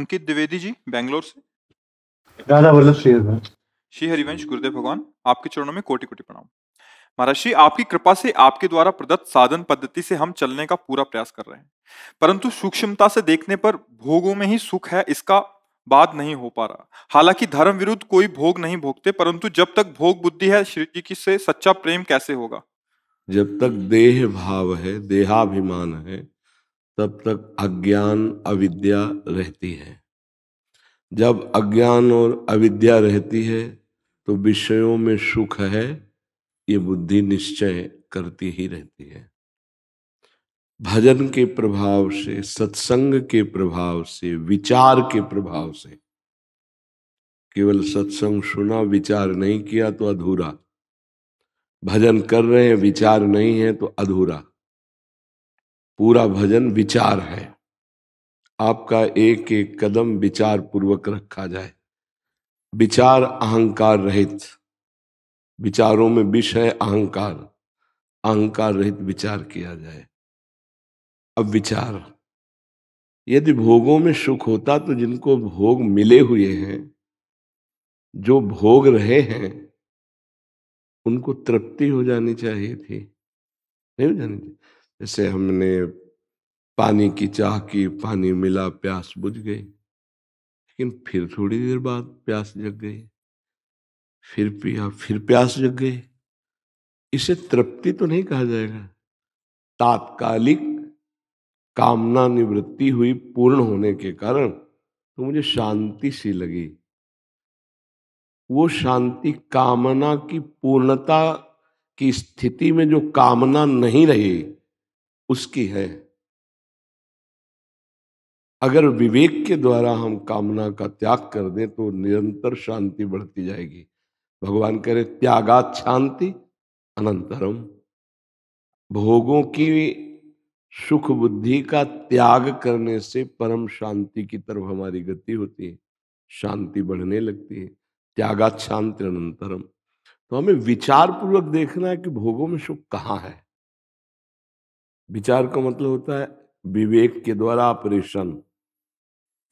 अंकित द्विवेदी जी बैंगलोर से राधा वल्लभ श्री हरिवंश श्री हरिवंश गुरुदेव भगवान आपके चरणों में कोटि कोटि प्रणाम महाराज श्री आपकी कृपा से आपके द्वारा प्रदत्त साधन पद्धति से हम चलने का पूरा प्रयास कर रहे हैं परंतु सूक्ष्मता से देखने पर भोगों में ही सुख है इसका बाद नहीं हो पा रहा हालांकि धर्म विरुद्ध कोई भोग नहीं भोगते परंतु जब तक भोग बुद्धि है श्री जी की से सच्चा प्रेम कैसे होगा जब तक देह भाव है देहाभिमान है तब तक अज्ञान अविद्या रहती है जब अज्ञान और अविद्या रहती है तो विषयों में सुख है ये बुद्धि निश्चय करती ही रहती है भजन के प्रभाव से सत्संग के प्रभाव से विचार के प्रभाव से केवल सत्संग सुना विचार नहीं किया तो अधूरा भजन कर रहे हैं विचार नहीं है तो अधूरा पूरा भजन विचार है आपका एक एक कदम विचार पूर्वक रखा जाए विचार अहंकार रहित विचारों में विष है अहंकार अहंकार रहित विचार किया जाए अब विचार यदि भोगों में सुख होता तो जिनको भोग मिले हुए हैं जो भोग रहे हैं उनको तृप्ति हो जानी चाहिए थी नहीं हो जानी चाहिए जैसे हमने पानी की चाह की पानी मिला प्यास बुझ गई लेकिन फिर थोड़ी देर बाद प्यास जग गई फिर पिया फिर प्यास जग गई इसे तृप्ति तो नहीं कहा जाएगा तात्कालिक कामना निवृत्ति हुई पूर्ण होने के कारण तो मुझे शांति सी लगी वो शांति कामना की पूर्णता की स्थिति में जो कामना नहीं रही उसकी है अगर विवेक के द्वारा हम कामना का त्याग कर दें तो निरंतर शांति बढ़ती जाएगी भगवान कह रहे त्यागात शांति अनंतरम भोगों की सुख बुद्धि का त्याग करने से परम शांति की तरफ हमारी गति होती है शांति बढ़ने लगती है त्यागात शांति अनंतरम तो हमें विचार पूर्वक देखना है कि भोगों में सुख कहाँ है विचार का मतलब होता है विवेक के द्वारा ऑपरेशन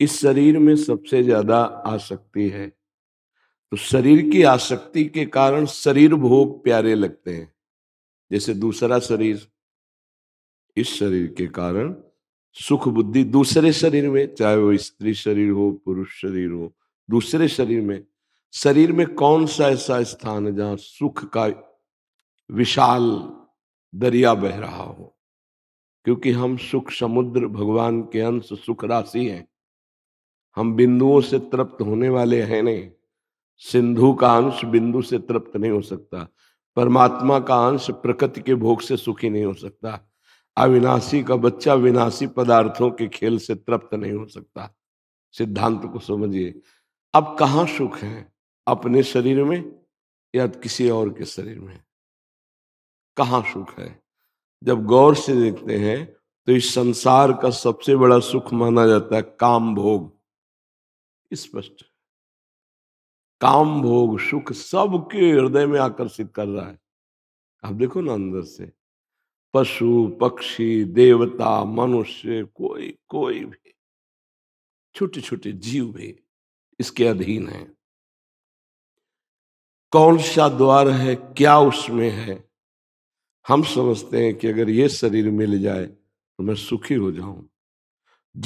इस शरीर में सबसे ज्यादा आसक्ति है तो शरीर की आसक्ति के कारण शरीर भोग प्यारे लगते हैं जैसे दूसरा शरीर इस शरीर के कारण सुख बुद्धि दूसरे शरीर में चाहे वो स्त्री शरीर हो पुरुष शरीर हो दूसरे शरीर में शरीर में कौन सा ऐसा स्थान है जहां सुख का विशाल दरिया बह रहा हो क्योंकि हम सुख समुद्र भगवान के अंश सुख राशि हैं हम बिंदुओं से तृप्त होने वाले हैं नहीं सिंधु का अंश बिंदु से तृप्त नहीं हो सकता परमात्मा का अंश प्रकृति के भोग से सुखी नहीं हो सकता अविनाशी का बच्चा विनाशी पदार्थों के खेल से तृप्त नहीं हो सकता सिद्धांत को समझिए अब कहाँ सुख है अपने शरीर में या किसी और के शरीर में कहाँ सुख है जब गौर से देखते हैं तो इस संसार का सबसे बड़ा सुख माना जाता है काम भोग स्पष्ट काम भोग सुख सबके हृदय में आकर्षित कर रहा है आप देखो ना अंदर से पशु पक्षी देवता मनुष्य कोई कोई भी छोटे छोटे जीव भी इसके अधीन है कौन सा द्वार है क्या उसमें है हम समझते हैं कि अगर ये शरीर मिल जाए तो मैं सुखी हो जाऊं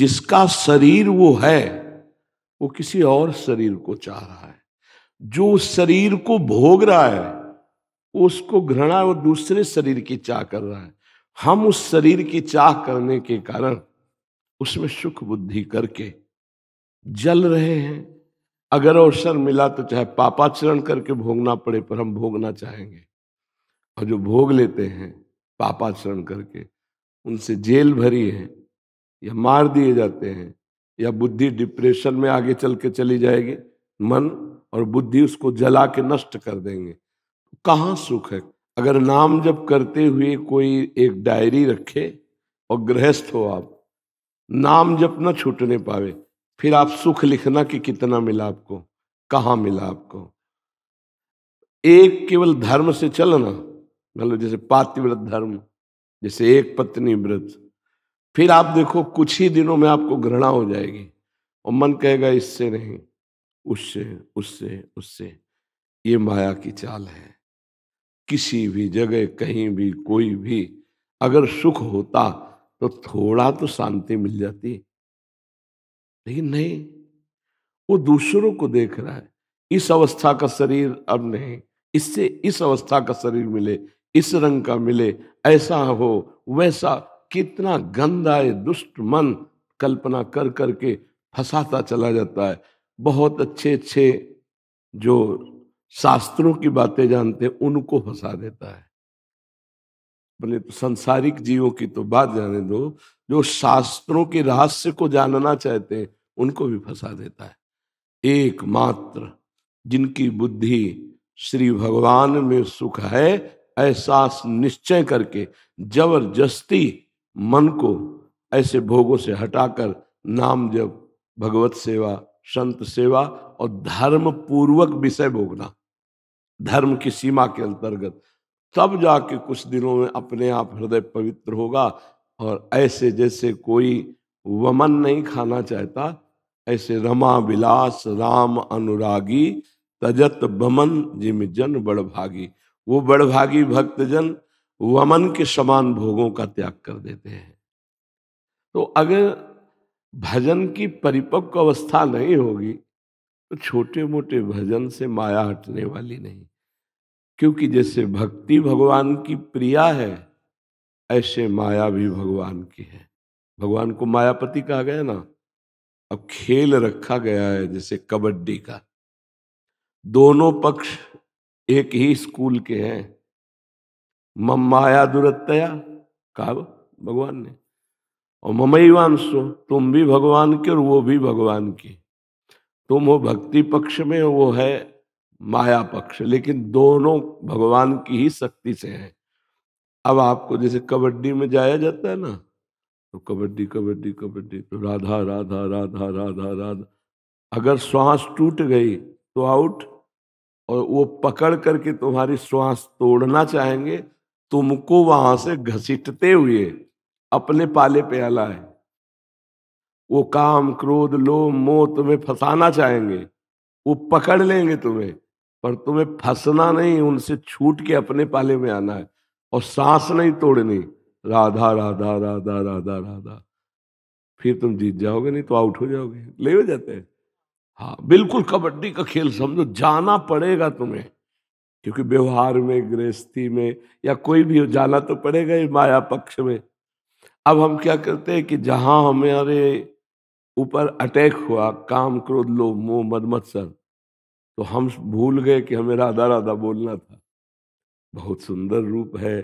जिसका शरीर वो है वो किसी और शरीर को चाह रहा है जो शरीर को भोग रहा है उसको घृणा और दूसरे शरीर की चाह कर रहा है हम उस शरीर की चाह करने के कारण उसमें सुख बुद्धि करके जल रहे हैं अगर अवसर मिला तो चाहे पापाचरण करके भोगना पड़े पर हम भोगना चाहेंगे और जो भोग लेते हैं पापाचरण करके उनसे जेल भरी है या मार दिए जाते हैं या बुद्धि डिप्रेशन में आगे चल के चली जाएगी मन और बुद्धि उसको जला के नष्ट कर देंगे कहाँ सुख है अगर नाम जब करते हुए कोई एक डायरी रखे और गृहस्थ हो आप नाम जब न छूटने पावे फिर आप सुख लिखना कि कितना मिला आपको कहाँ मिला आपको एक केवल धर्म से चलना मतलब जैसे पातिव्रत धर्म जैसे एक पत्नी व्रत फिर आप देखो कुछ ही दिनों में आपको घृणा हो जाएगी और मन कहेगा इससे नहीं उससे उससे उससे ये माया की चाल है किसी भी जगह कहीं भी कोई भी अगर सुख होता तो थोड़ा तो शांति मिल जाती लेकिन नहीं वो दूसरों को देख रहा है इस अवस्था का शरीर अब नहीं इससे इस अवस्था का शरीर मिले इस रंग का मिले ऐसा हो वैसा कितना गंदा है दुष्ट मन कल्पना कर करके फंसाता चला जाता है बहुत अच्छे अच्छे जो शास्त्रों की बातें जानते हैं उनको फंसा देता है बोले तो संसारिक जीवों की तो बात जाने दो जो शास्त्रों के रहस्य को जानना चाहते हैं उनको भी फंसा देता है एकमात्र जिनकी बुद्धि श्री भगवान में सुख है एहसास निश्चय करके जबरदस्ती मन को ऐसे भोगों से हटाकर नाम जब भगवत सेवा संत सेवा और धर्म पूर्वक विषय भोगना धर्म की सीमा के अंतर्गत तब जाके कुछ दिनों में अपने आप हृदय पवित्र होगा और ऐसे जैसे कोई वमन नहीं खाना चाहता ऐसे रमा विलास राम अनुरागी तजत बमन जिम जन बड़ भागी वो बड़भागी भक्तजन वमन के समान भोगों का त्याग कर देते हैं तो अगर भजन की परिपक्व अवस्था नहीं होगी तो छोटे मोटे भजन से माया हटने वाली नहीं क्योंकि जैसे भक्ति भगवान की प्रिया है ऐसे माया भी भगवान की है भगवान को मायापति कहा गया ना अब खेल रखा गया है जैसे कबड्डी का दोनों पक्ष एक ही स्कूल के हैं मम माया दुरतया कहा भगवान ने और ममई वांसो तुम भी भगवान के और वो भी भगवान के तुम वो भक्ति पक्ष में वो है माया पक्ष लेकिन दोनों भगवान की ही शक्ति से हैं अब आपको जैसे कबड्डी में जाया जाता है ना तो कबड्डी कबड्डी कबड्डी तो राधा राधा राधा राधा राधा अगर श्वास टूट गई तो आउट और वो पकड़ करके तुम्हारी श्वास तोड़ना चाहेंगे तुमको वहां से घसीटते हुए अपने पाले पे आला है वो काम क्रोध लोभ मोह तुम्हें फंसाना चाहेंगे वो पकड़ लेंगे तुम्हें पर तुम्हें फंसना नहीं उनसे छूट के अपने पाले में आना है और सांस नहीं तोड़नी राधा राधा राधा राधा राधा फिर तुम जीत जाओगे नहीं तो आउट हो जाओगे ले हो जाते हैं हाँ बिल्कुल कबड्डी का खेल समझो जाना पड़ेगा तुम्हें क्योंकि व्यवहार में गृहस्थी में या कोई भी हो जाना तो पड़ेगा ही माया पक्ष में अब हम क्या करते हैं कि जहाँ हमारे ऊपर अटैक हुआ काम क्रोध लो मोह मद सर तो हम भूल गए कि हमें राधा राधा बोलना था बहुत सुंदर रूप है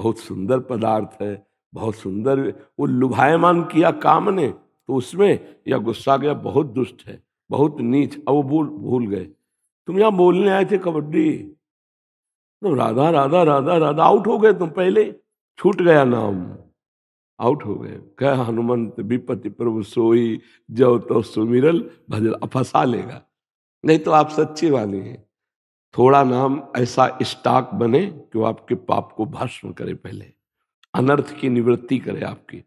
बहुत सुंदर पदार्थ है बहुत सुंदर वो लुभायमान किया काम ने तो उसमें या गुस्सा गया बहुत दुष्ट है बहुत नीच अब वो भूल भूल गए तुम यहाँ बोलने आए थे कबड्डी तुम राधा राधा राधा राधा आउट हो गए तुम पहले छूट गया नाम आउट हो गए कह हनुमंत विपति प्रभु सोई जव तो सुमिरल भजल फंसा लेगा नहीं तो आप सच्ची वाली हैं थोड़ा नाम ऐसा स्टाक बने जो आपके पाप को भस्म करे पहले अनर्थ की निवृत्ति करे आपकी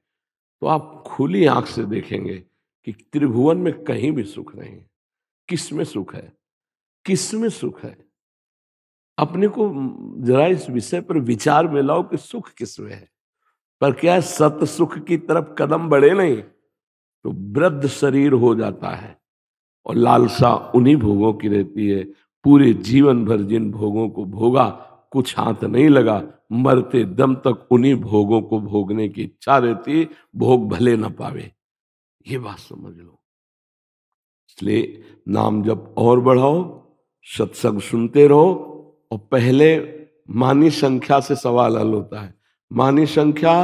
तो आप खुली आंख से देखेंगे कि त्रिभुवन में कहीं भी सुख नहीं किस में सुख है किस में सुख है अपने को जरा इस विषय पर विचार में लाओ कि सुख किस में है पर क्या सत सुख की तरफ कदम बढ़े नहीं तो वृद्ध शरीर हो जाता है और लालसा उन्हीं भोगों की रहती है पूरे जीवन भर जिन भोगों को भोगा कुछ हाथ नहीं लगा मरते दम तक उन्हीं भोगों को भोगने की इच्छा रहती भोग भले न पावे ये बात समझ लो इसलिए नाम जब और बढ़ाओ सत्संग सुनते रहो और पहले मानी संख्या से सवाल हल होता है मानी संख्या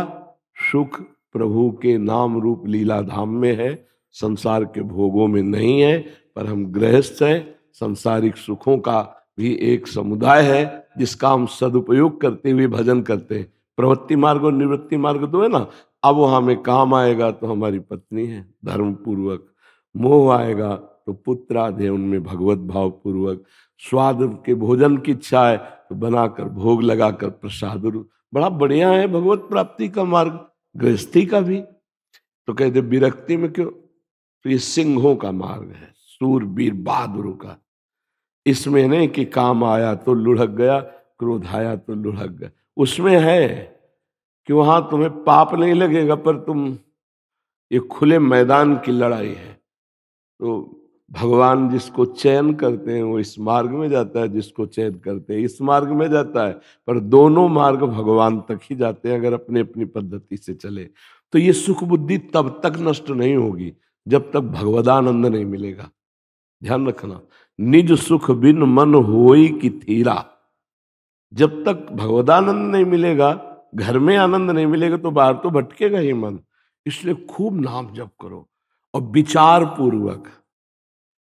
सुख प्रभु के नाम रूप लीला धाम में है संसार के भोगों में नहीं है पर हम गृहस्थ हैं संसारिक सुखों का भी एक समुदाय है जिसका हम सदुपयोग करते हुए भजन करते हैं प्रवृत्ति मार्ग और निवृत्ति मार्ग तो है ना अब वो हमें काम आएगा तो हमारी पत्नी है धर्म पूर्वक मोह आएगा तो पुत्र आधे उनमें भगवत भाव पूर्वक स्वाद के भोजन की इच्छा है तो बनाकर भोग लगाकर प्रसाद बड़ा बढ़िया है भगवत प्राप्ति का मार्ग गृहस्थी का भी तो कहते विरक्ति में क्यों तो ये सिंहों का मार्ग है सूर वीर बहादुरों का इसमें नहीं कि काम आया तो लुढ़क गया क्रोध आया तो लुढ़क गया उसमें है कि वहां तुम्हें पाप नहीं लगेगा पर तुम ये खुले मैदान की लड़ाई है तो भगवान जिसको चयन करते हैं वो इस मार्ग में जाता है जिसको चयन करते हैं इस मार्ग में जाता है पर दोनों मार्ग भगवान तक ही जाते हैं अगर अपनी अपनी पद्धति से चले तो ये सुख बुद्धि तब तक नष्ट नहीं होगी जब तक भगवदानंद नहीं मिलेगा ध्यान रखना निज सुख बिन मन होई की थीरा जब तक भगवदानंद नहीं मिलेगा घर में आनंद नहीं मिलेगा तो बाहर तो भटकेगा ही मन इसलिए खूब नाम जप करो और विचार पूर्वक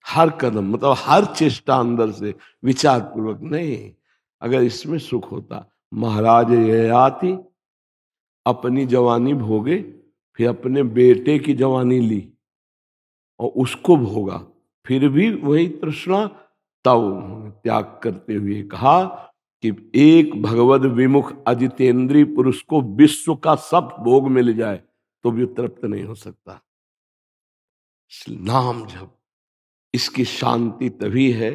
हर कदम मतलब हर चेष्टा अंदर से विचार पूर्वक नहीं अगर इसमें सुख होता महाराज यह आती अपनी जवानी भोगे फिर अपने बेटे की जवानी ली और उसको भोगा फिर भी वही तृष्णा तब त्याग करते हुए कहा कि एक भगवत विमुख अजितेंद्रीय पुरुष को विश्व का सब भोग मिल जाए तो भी तृप्त नहीं हो सकता नाम जब इसकी शांति तभी है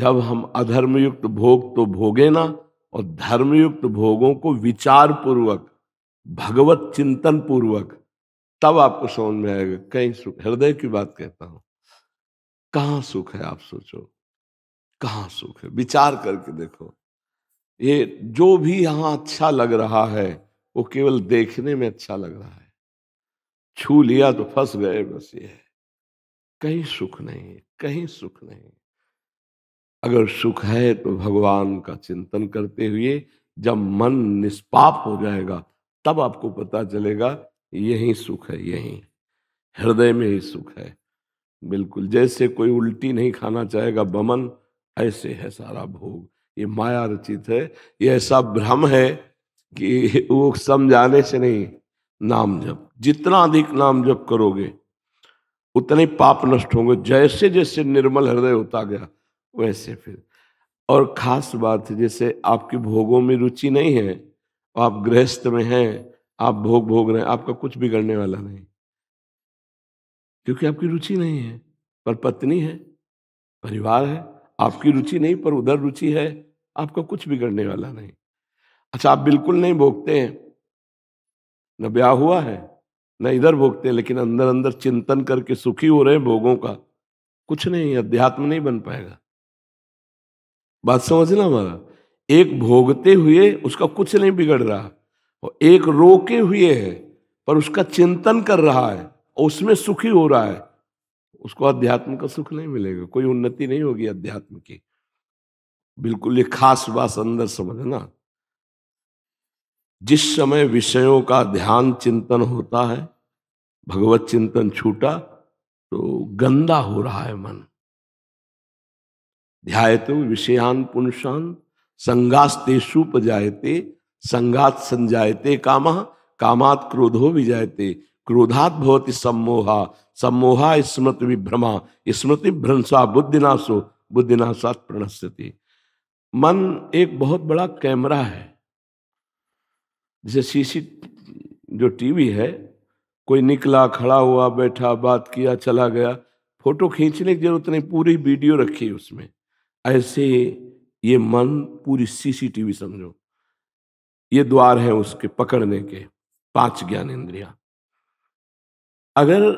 जब हम अधर्मयुक्त भोग तो भोगे ना और धर्मयुक्त भोगों को विचार पूर्वक भगवत चिंतन पूर्वक तब आपको समझ में आएगा कहीं सुख हृदय की बात कहता हूं कहाँ सुख है आप सोचो कहाँ सुख है विचार करके देखो ये जो भी यहां अच्छा लग रहा है वो केवल देखने में अच्छा लग रहा है छू लिया तो फंस गए बस ये कहीं सुख नहीं कहीं सुख नहीं अगर सुख है तो भगवान का चिंतन करते हुए जब मन निष्पाप हो जाएगा तब आपको पता चलेगा यही सुख है यही हृदय में ही सुख है बिल्कुल जैसे कोई उल्टी नहीं खाना चाहेगा बमन ऐसे है सारा भोग ये माया रचित है ये ऐसा भ्रम है कि वो समझाने से नहीं नाम जप जितना अधिक नाम जप करोगे उतने पाप नष्ट होंगे जैसे जैसे निर्मल हृदय होता गया वैसे फिर और खास बात है जैसे आपके भोगों में रुचि नहीं है आप गृहस्थ में हैं आप भोग भोग रहे हैं आपका कुछ बिगड़ने वाला नहीं क्योंकि आपकी रुचि नहीं है पर पत्नी है परिवार है आपकी रुचि नहीं पर उधर रुचि है आपका कुछ बिगड़ने वाला नहीं अच्छा आप बिल्कुल नहीं भोगते हैं न ब्याह हुआ है न इधर भोगते हैं लेकिन अंदर अंदर चिंतन करके सुखी हो रहे हैं भोगों का कुछ नहीं अध्यात्म नहीं बन पाएगा बात समझना हमारा एक भोगते हुए उसका कुछ नहीं बिगड़ रहा और एक रोके हुए है पर उसका चिंतन कर रहा है और उसमें सुखी हो रहा है उसको अध्यात्म का सुख नहीं मिलेगा कोई उन्नति नहीं होगी अध्यात्म की बिल्कुल ये खास बात अंदर समझना जिस समय विषयों का ध्यान चिंतन होता है भगवत चिंतन छूटा तो गंदा हो रहा है मन ध्याय तो विषयान पुंसान संगास्तेषु पजायते संगात संजायते काम कामात क्रोधो भी जायते क्रोधात भवती सम्मोहा सम्मोहा स्मृति विभ्रमा स्मृति भ्रंसा बुद्धिनाशो बुद्धिनाशात प्रणश्यती मन एक बहुत बड़ा कैमरा है जैसे सीसी जो टीवी है कोई निकला खड़ा हुआ बैठा बात किया चला गया फोटो खींचने की जरूरत नहीं पूरी वीडियो रखी उसमें ऐसे ये मन पूरी सीसीटीवी समझो ये द्वार है उसके पकड़ने के पांच ज्ञान इंद्रिया अगर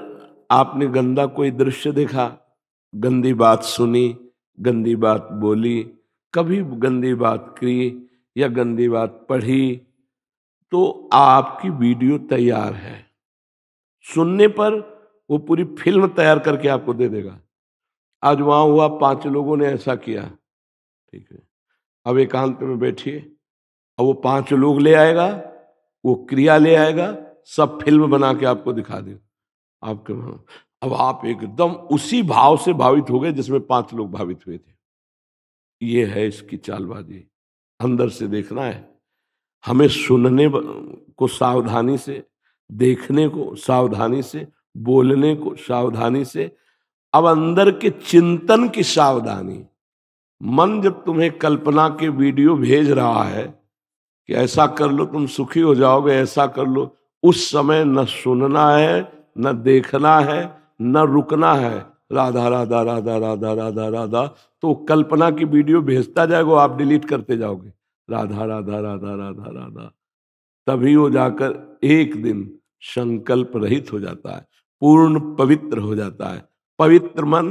आपने गंदा कोई दृश्य देखा गंदी बात सुनी गंदी बात बोली कभी गंदी बात की या गंदी बात पढ़ी तो आपकी वीडियो तैयार है सुनने पर वो पूरी फिल्म तैयार करके आपको दे देगा आज वहाँ हुआ पांच लोगों ने ऐसा किया ठीक है अब एकांत में बैठिए अब वो पांच लोग ले आएगा वो क्रिया ले आएगा सब फिल्म बना के आपको दिखा दे आपके वहाँ अब आप एकदम उसी भाव से भावित हो गए जिसमें पांच लोग भावित हुए थे ये है इसकी चालबाजी अंदर से देखना है हमें सुनने को सावधानी से देखने को सावधानी से बोलने को सावधानी से अब अंदर के चिंतन की सावधानी मन जब तुम्हें कल्पना के वीडियो भेज रहा है कि ऐसा कर लो तुम सुखी हो जाओगे ऐसा कर लो उस समय न सुनना है न देखना है न रुकना है राधा राधा राधा राधा राधा राधा तो कल्पना की वीडियो भेजता जाएगा आप डिलीट करते जाओगे राधा राधा राधा राधा राधा तभी वो जाकर एक दिन संकल्प रहित हो जाता है पूर्ण पवित्र हो जाता है पवित्र मन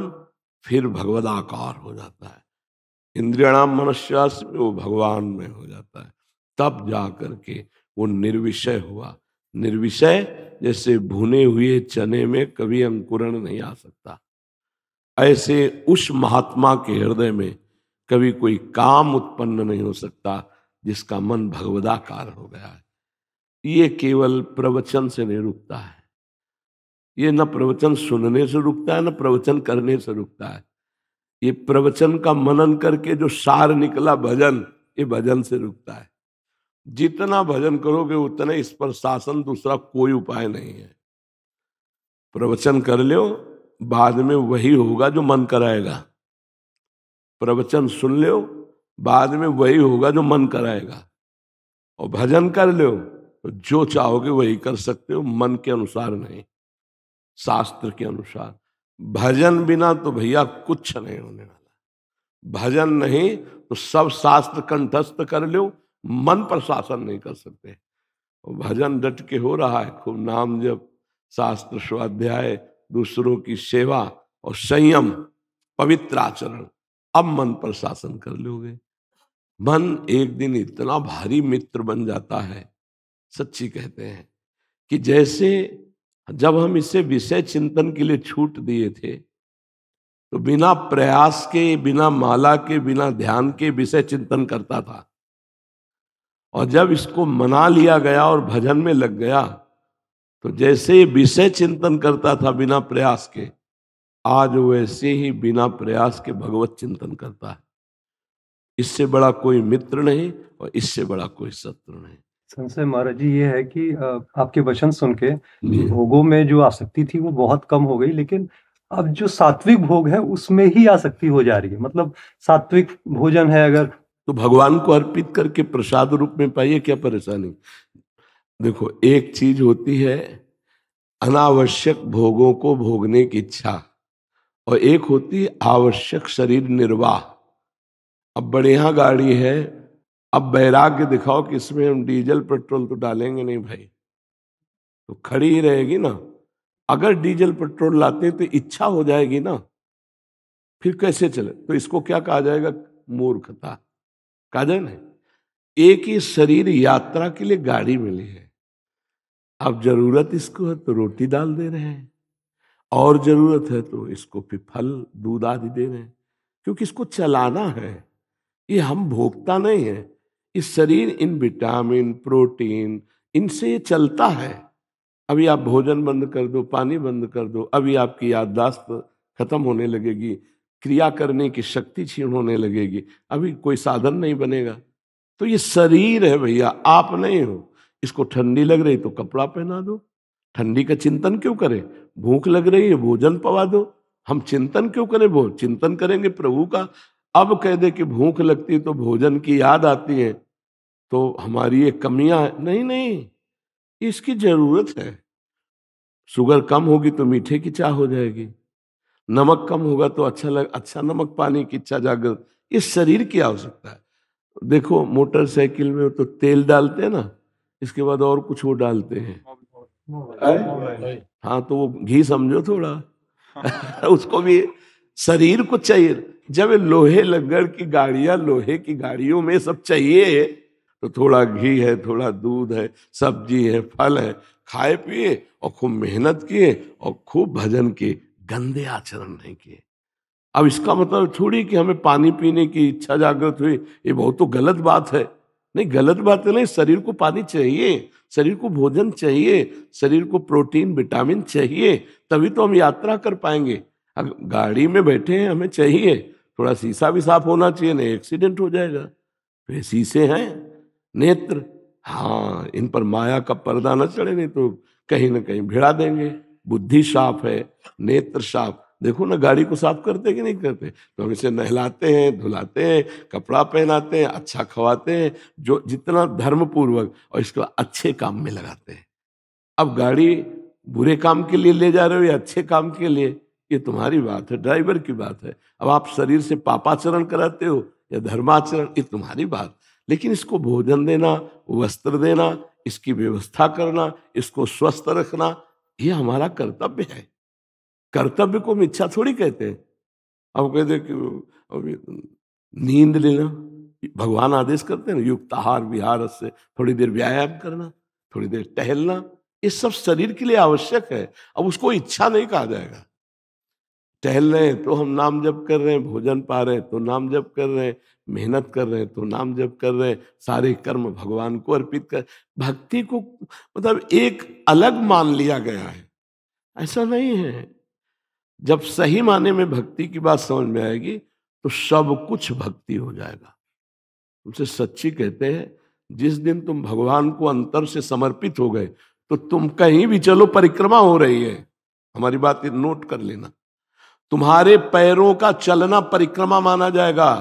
फिर भगवदाकार हो जाता है इंद्रियाणाम मनुष्य वो भगवान में हो जाता है तब जा करके वो निर्विषय हुआ निर्विषय जैसे भुने हुए चने में कभी अंकुरण नहीं आ सकता ऐसे उस महात्मा के हृदय में कभी कोई काम उत्पन्न नहीं हो सकता जिसका मन भगवदाकार हो गया है ये केवल प्रवचन से नहीं रुकता है ये न प्रवचन सुनने से रुकता है न प्रवचन करने से रुकता है ये प्रवचन का मनन करके जो सार निकला भजन ये भजन से रुकता है जितना भजन करोगे उतने इस पर शासन दूसरा कोई उपाय नहीं है प्रवचन कर लो बाद में वही होगा जो मन कराएगा प्रवचन सुन लो बाद में वही होगा जो मन कराएगा और भजन कर लो तो जो चाहोगे वही कर सकते हो मन के अनुसार नहीं शास्त्र के अनुसार भजन बिना तो भैया कुछ नहीं होने वाला भजन नहीं तो सब शास्त्र कंठस्थ कर लो मन पर शासन नहीं कर सकते भजन डट के हो रहा है खूब नाम जब शास्त्र स्वाध्याय दूसरों की सेवा और संयम पवित्र आचरण अब मन पर शासन कर लोगे मन एक दिन इतना भारी मित्र बन जाता है सच्ची कहते हैं कि जैसे जब हम इसे विषय चिंतन के लिए छूट दिए थे तो बिना प्रयास के बिना माला के बिना ध्यान के विषय चिंतन करता था और जब इसको मना लिया गया और भजन में लग गया तो जैसे विषय चिंतन करता था बिना प्रयास के आज वैसे ही बिना प्रयास के भगवत चिंतन करता है इससे बड़ा कोई मित्र नहीं और इससे बड़ा कोई शत्रु नहीं संशय महाराज जी ये है कि आपके वचन सुन के भोगों में जो आसक्ति थी वो बहुत कम हो गई लेकिन अब जो सात्विक भोग है उसमें ही आसक्ति हो जा रही है मतलब सात्विक भोजन है अगर तो भगवान को अर्पित करके प्रसाद रूप में पाइए क्या परेशानी देखो एक चीज होती है अनावश्यक भोगों को भोगने की इच्छा और एक होती है आवश्यक शरीर निर्वाह अब बढ़िया गाड़ी है अब वैराग्य दिखाओ कि इसमें हम डीजल पेट्रोल तो डालेंगे नहीं भाई तो खड़ी ही रहेगी ना अगर डीजल पेट्रोल लाते तो इच्छा हो जाएगी ना फिर कैसे चले तो इसको क्या कहा जाएगा मूर्खता कहा जाए ना एक ही शरीर यात्रा के लिए गाड़ी मिली है अब जरूरत इसको है तो रोटी डाल दे रहे हैं और जरूरत है तो इसको फिर फल दूध आदि दे रहे हैं क्योंकि इसको चलाना है ये हम भोगता नहीं है इस शरीर इन विटामिन प्रोटीन इनसे ये चलता है अभी आप भोजन बंद कर दो पानी बंद कर दो अभी आपकी याददाश्त खत्म होने लगेगी क्रिया करने की शक्ति क्षीण होने लगेगी अभी कोई साधन नहीं बनेगा तो ये शरीर है भैया आप नहीं हो इसको ठंडी लग रही तो कपड़ा पहना दो ठंडी का चिंतन क्यों करें भूख लग रही है भोजन पवा दो हम चिंतन क्यों करें वो चिंतन करेंगे प्रभु का अब कह दे कि भूख लगती तो भोजन की याद आती है तो हमारी ये कमियां है नहीं नहीं इसकी जरूरत है शुगर कम होगी तो मीठे की चाह हो जाएगी नमक कम होगा तो अच्छा लग अच्छा नमक पानी की इच्छा जागृत इस शरीर की आवश्यकता है देखो मोटरसाइकिल में तो तेल डालते हैं ना इसके बाद और कुछ वो डालते हैं हाँ तो वो घी समझो थोड़ा उसको भी शरीर को चाहिए जब लोहे लंगर की गाड़ियां लोहे की गाड़ियों में सब चाहिए तो थोड़ा घी है थोड़ा दूध है सब्जी है फल है खाए पिए और खूब मेहनत किए और खूब भजन किए गंदे आचरण नहीं किए अब इसका मतलब थोड़ी कि हमें पानी पीने की इच्छा जागृत हुई ये बहुत तो गलत बात है नहीं गलत बात नहीं शरीर को पानी चाहिए शरीर को भोजन चाहिए शरीर को प्रोटीन विटामिन चाहिए तभी तो हम यात्रा कर पाएंगे अगर गाड़ी में बैठे हैं हमें चाहिए थोड़ा शीशा भी साफ होना चाहिए नहीं एक्सीडेंट हो जाएगा वे तो शीशे हैं नेत्र हाँ इन पर माया का पर्दा न चढ़े नहीं तो कहीं ना कहीं भिड़ा देंगे बुद्धि साफ है नेत्र साफ देखो ना गाड़ी को साफ करते कि नहीं करते तो हम इसे नहलाते हैं धुलाते हैं कपड़ा पहनाते हैं अच्छा खवाते हैं जो जितना धर्म पूर्वक और इसको अच्छे काम में लगाते हैं अब गाड़ी बुरे काम के लिए ले जा रहे हो या अच्छे काम के लिए ये तुम्हारी बात है ड्राइवर की बात है अब आप शरीर से पापाचरण कराते हो या धर्माचरण ये तुम्हारी बात लेकिन इसको भोजन देना वस्त्र देना इसकी व्यवस्था करना इसको स्वस्थ रखना ये हमारा कर्तव्य है कर्तव्य को हम इच्छा थोड़ी कहते हैं अब कहते कि नींद लेना भगवान आदेश करते हैं ना आहार विहार से थोड़ी देर व्यायाम करना थोड़ी देर टहलना ये सब शरीर के लिए आवश्यक है अब उसको इच्छा नहीं कहा जाएगा टहल रहे हैं तो हम नाम जप कर रहे हैं भोजन पा रहे हैं तो नाम जप कर रहे हैं मेहनत कर रहे हैं तो नाम जप कर रहे हैं सारे कर्म भगवान को अर्पित कर भक्ति को मतलब एक अलग मान लिया गया है ऐसा नहीं है जब सही माने में भक्ति की बात समझ में आएगी तो सब कुछ भक्ति हो जाएगा उनसे सच्ची कहते हैं जिस दिन तुम भगवान को अंतर से समर्पित हो गए तो तुम कहीं भी चलो परिक्रमा हो रही है हमारी बात नोट कर लेना तुम्हारे पैरों का चलना परिक्रमा माना जाएगा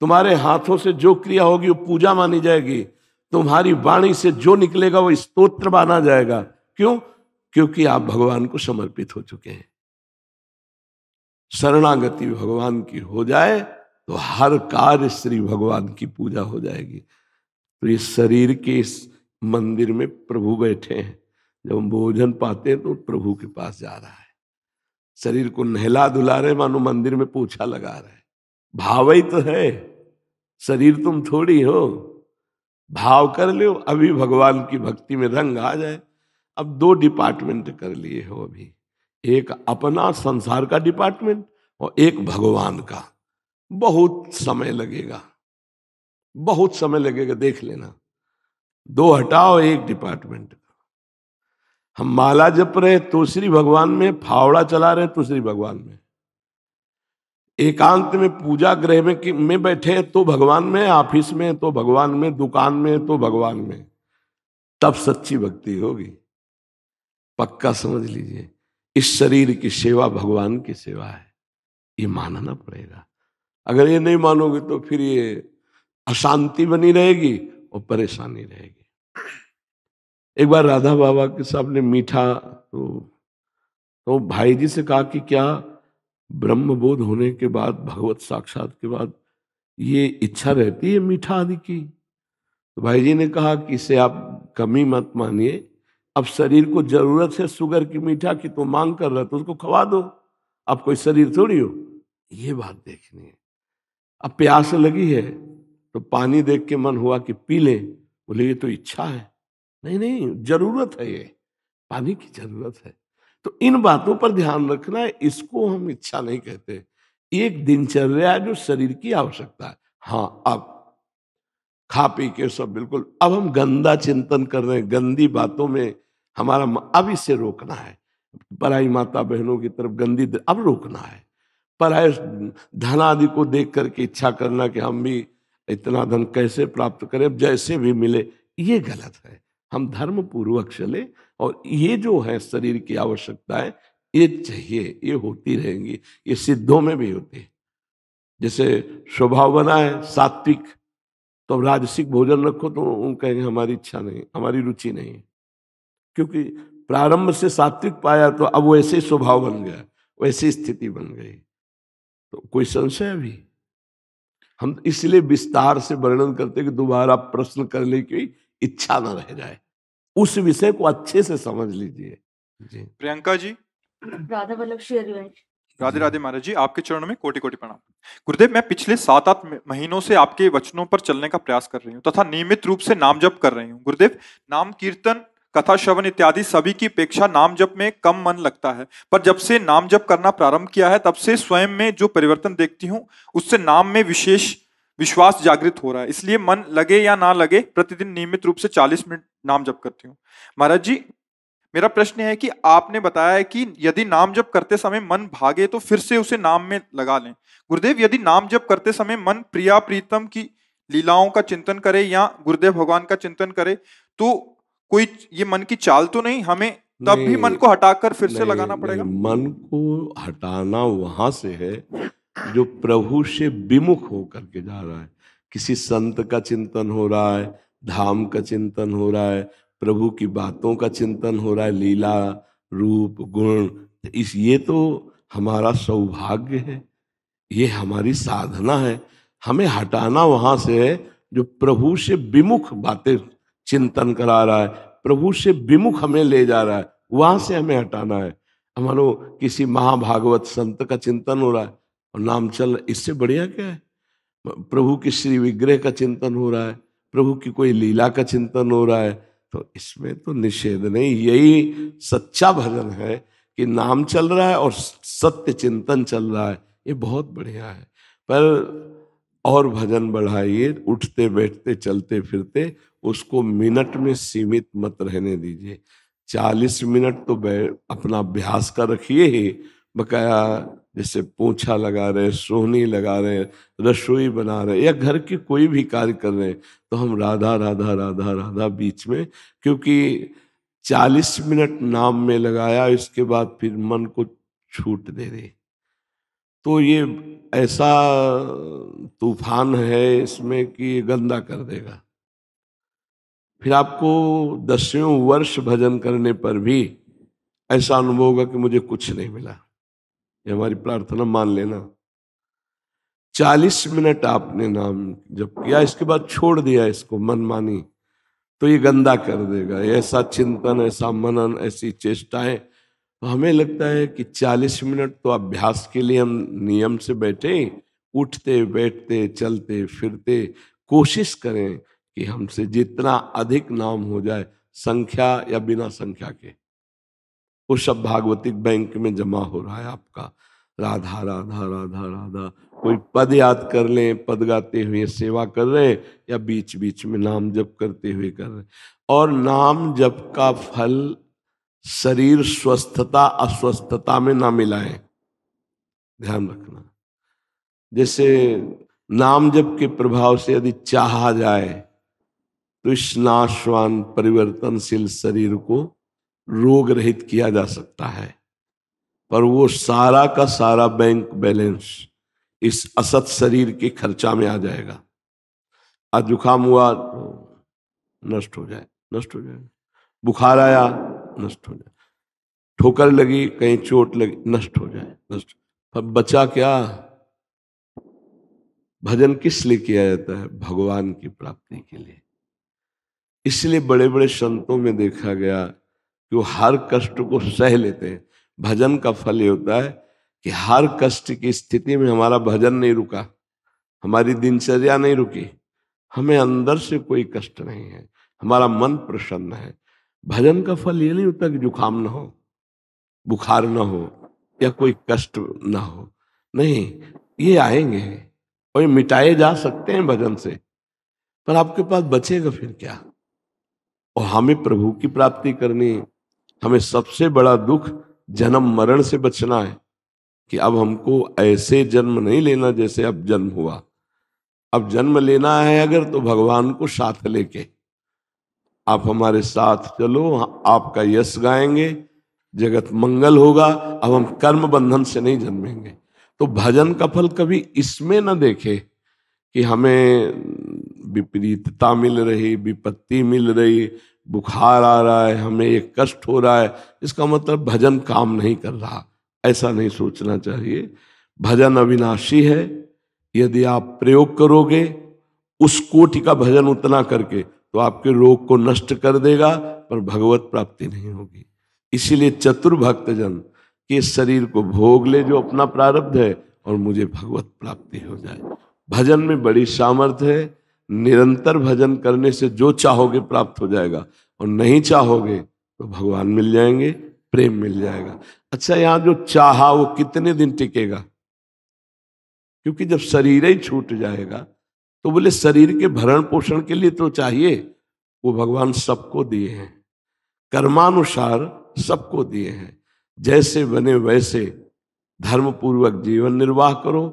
तुम्हारे हाथों से जो क्रिया होगी वो पूजा मानी जाएगी तुम्हारी वाणी से जो निकलेगा वो स्तोत्र माना जाएगा क्यों क्योंकि आप भगवान को समर्पित हो चुके हैं शरणागति भगवान की हो जाए तो हर कार्य श्री भगवान की पूजा हो जाएगी तो इस शरीर के इस मंदिर में प्रभु बैठे हैं जब हम भोजन पाते हैं तो प्रभु के पास जा रहा है शरीर को नहला धुला रहे मानो मंदिर में पोछा लगा रहे भाव ही तो है शरीर तुम थोड़ी हो भाव कर लो अभी भगवान की भक्ति में रंग आ जाए अब दो डिपार्टमेंट कर लिए हो अभी एक अपना संसार का डिपार्टमेंट और एक भगवान का बहुत समय लगेगा बहुत समय लगेगा देख लेना दो हटाओ एक डिपार्टमेंट हम माला जप रहे तो श्री भगवान में फावड़ा चला रहे तो श्री भगवान में एकांत में पूजा गृह में में बैठे तो भगवान में ऑफिस में तो भगवान में दुकान में तो भगवान में तब सच्ची भक्ति होगी पक्का समझ लीजिए इस शरीर की सेवा भगवान की सेवा है ये मानना पड़ेगा अगर ये नहीं मानोगे तो फिर ये अशांति बनी रहेगी और परेशानी रहेगी एक बार राधा बाबा के सामने मीठा तो तो भाई जी से कहा कि क्या ब्रह्मबोध होने के बाद भगवत साक्षात के बाद ये इच्छा रहती है मीठा आदि की तो भाई जी ने कहा कि इसे आप कमी मत मानिए अब शरीर को जरूरत है शुगर की मीठा की तो मांग कर रहे तो उसको खवा दो अब कोई शरीर थोड़ी हो ये बात देखनी है अब प्यास लगी है तो पानी देख के मन हुआ कि पी लें बोले ये तो इच्छा है नहीं नहीं जरूरत है ये पानी की जरूरत है तो इन बातों पर ध्यान रखना है इसको हम इच्छा नहीं कहते एक दिनचर्या जो शरीर की आवश्यकता है हाँ अब खा पी के सब बिल्कुल अब हम गंदा चिंतन कर रहे हैं गंदी बातों में हमारा अब इसे रोकना है पराई माता बहनों की तरफ गंदी अब रोकना है पराय धन आदि को देख करके इच्छा करना कि हम भी इतना धन कैसे प्राप्त करें जैसे भी मिले ये गलत है हम धर्म पूर्वक चले और ये जो है शरीर की आवश्यकताएं ये चाहिए ये होती रहेंगी ये सिद्धों में भी होती है जैसे स्वभाव बना है सात्विक तो राजसिक भोजन रखो तो उन कहेंगे हमारी इच्छा नहीं हमारी रुचि नहीं क्योंकि प्रारंभ से सात्विक पाया तो अब वैसे ही स्वभाव बन गया वैसी स्थिति बन गई तो कोई संशय अभी हम इसलिए विस्तार से वर्णन करते कि दोबारा प्रश्न करने की इच्छा न रह जाए उस विषय को अच्छे से समझ लीजिए जी प्रियंका जी राधा वल्लभ राधे राधे महाराज जी आपके चरणों में कोटि कोटि प्रणाम गुरुदेव मैं पिछले सात आठ महीनों से आपके वचनों पर चलने का प्रयास कर रही हूँ तथा नियमित रूप से नाम जप कर रही हूँ गुरुदेव नाम कीर्तन कथा श्रवण इत्यादि सभी की अपेक्षा नाम जप में कम मन लगता है पर जब से नाम जप करना प्रारंभ किया है तब से स्वयं में जो परिवर्तन देखती हूँ उससे नाम में विशेष विश्वास जागृत हो रहा है इसलिए मन लगे या ना लगे प्रतिदिन नियमित रूप से 40 मिनट नाम जप करती हूँ महाराज जी मेरा प्रश्न है कि आपने बताया है कि यदि नाम जप करते समय मन भागे तो फिर से उसे नाम में लगा लें गुरुदेव यदि नाम जप करते समय मन प्रिया प्रीतम की लीलाओं का चिंतन करे या गुरुदेव भगवान का चिंतन करे तो कोई ये मन की चाल तो नहीं हमें तब भी मन को हटाकर फिर से लगाना पड़ेगा मन को हटाना वहां से है जो प्रभु से विमुख होकर के जा रहा है किसी संत का चिंतन हो रहा है धाम का चिंतन हो रहा है प्रभु की बातों का चिंतन हो रहा है लीला रूप गुण तो इस ये तो हमारा सौभाग्य है ये हमारी साधना है हमें हटाना वहां से है जो प्रभु से विमुख बातें चिंतन करा रहा है प्रभु से विमुख हमें ले जा रहा है वहां से हमें हटाना है हमारो किसी महाभागवत संत का चिंतन हो रहा है और नाम चल इससे बढ़िया क्या है प्रभु के श्री विग्रह का चिंतन हो रहा है प्रभु की कोई लीला का चिंतन हो रहा है तो इसमें तो निषेध नहीं यही सच्चा भजन है कि नाम चल रहा है और सत्य चिंतन चल रहा है ये बहुत बढ़िया है पर और भजन बढ़ाइए उठते बैठते चलते फिरते उसको मिनट में सीमित मत रहने दीजिए चालीस मिनट तो अपना अभ्यास कर रखिए ही बकाया जैसे पोछा लगा रहे सोहनी लगा रहे रसोई बना रहे या घर के कोई भी कार्य कर रहे हैं तो हम राधा राधा राधा राधा बीच में क्योंकि चालीस मिनट नाम में लगाया इसके बाद फिर मन को छूट दे रहे तो ये ऐसा तूफान है इसमें कि गंदा कर देगा फिर आपको दसियों वर्ष भजन करने पर भी ऐसा अनुभव होगा कि मुझे कुछ नहीं मिला ये हमारी प्रार्थना मान लेना चालीस मिनट आपने नाम जब किया इसके बाद छोड़ दिया इसको मन मानी तो ये गंदा कर देगा ऐसा चिंतन ऐसा मनन ऐसी चेष्टाएं तो हमें लगता है कि चालीस मिनट तो अभ्यास के लिए हम नियम से बैठे उठते बैठते चलते फिरते कोशिश करें कि हमसे जितना अधिक नाम हो जाए संख्या या बिना संख्या के वो सब भागवतिक बैंक में जमा हो रहा है आपका राधा राधा राधा राधा कोई पद याद कर लें पद गाते हुए सेवा कर रहे हैं या बीच बीच में नाम जप करते हुए कर रहे और नाम जप का फल शरीर स्वस्थता अस्वस्थता में ना मिलाए ध्यान रखना जैसे नाम जप के प्रभाव से यदि चाहा जाए तो इस नाशवान परिवर्तनशील शरीर को रोग रहित किया जा सकता है पर वो सारा का सारा बैंक बैलेंस इस असत शरीर के खर्चा में आ जाएगा आज जुकाम हुआ तो नष्ट हो जाए नष्ट हो जाएगा बुखार आया नष्ट हो जाए ठोकर लगी कहीं चोट लगी नष्ट हो जाए नष्ट पर बचा क्या भजन किस लिए किया जाता है भगवान की प्राप्ति के लिए इसलिए बड़े बड़े संतों में देखा गया कि वो हर कष्ट को सह लेते हैं भजन का फल ये होता है कि हर कष्ट की स्थिति में हमारा भजन नहीं रुका हमारी दिनचर्या नहीं रुकी हमें अंदर से कोई कष्ट नहीं है हमारा मन प्रसन्न है भजन का फल ये नहीं होता कि जुकाम ना हो बुखार ना हो या कोई कष्ट ना हो नहीं ये आएंगे और ये मिटाए जा सकते हैं भजन से पर आपके पास बचेगा फिर क्या और हमें प्रभु की प्राप्ति करनी है हमें सबसे बड़ा दुख जन्म मरण से बचना है कि अब हमको ऐसे जन्म नहीं लेना जैसे अब जन्म हुआ अब जन्म लेना है अगर तो भगवान को साथ लेके आप हमारे साथ चलो आपका यश गाएंगे जगत मंगल होगा अब हम कर्म बंधन से नहीं जन्मेंगे तो भजन का फल कभी इसमें ना देखे कि हमें विपरीतता मिल रही विपत्ति मिल रही बुखार आ रहा है हमें ये कष्ट हो रहा है इसका मतलब भजन काम नहीं कर रहा ऐसा नहीं सोचना चाहिए भजन अविनाशी है यदि आप प्रयोग करोगे उस कोटि का भजन उतना करके तो आपके रोग को नष्ट कर देगा पर भगवत प्राप्ति नहीं होगी इसीलिए चतुर भक्तजन के शरीर को भोग ले जो अपना प्रारब्ध है और मुझे भगवत प्राप्ति हो जाए भजन में बड़ी सामर्थ्य है निरंतर भजन करने से जो चाहोगे प्राप्त हो जाएगा और नहीं चाहोगे तो भगवान मिल जाएंगे प्रेम मिल जाएगा अच्छा यहाँ जो चाहा वो कितने दिन टिकेगा क्योंकि जब शरीर ही छूट जाएगा तो बोले शरीर के भरण पोषण के लिए तो चाहिए वो भगवान सबको दिए हैं कर्मानुसार सबको दिए हैं जैसे बने वैसे धर्मपूर्वक जीवन निर्वाह करो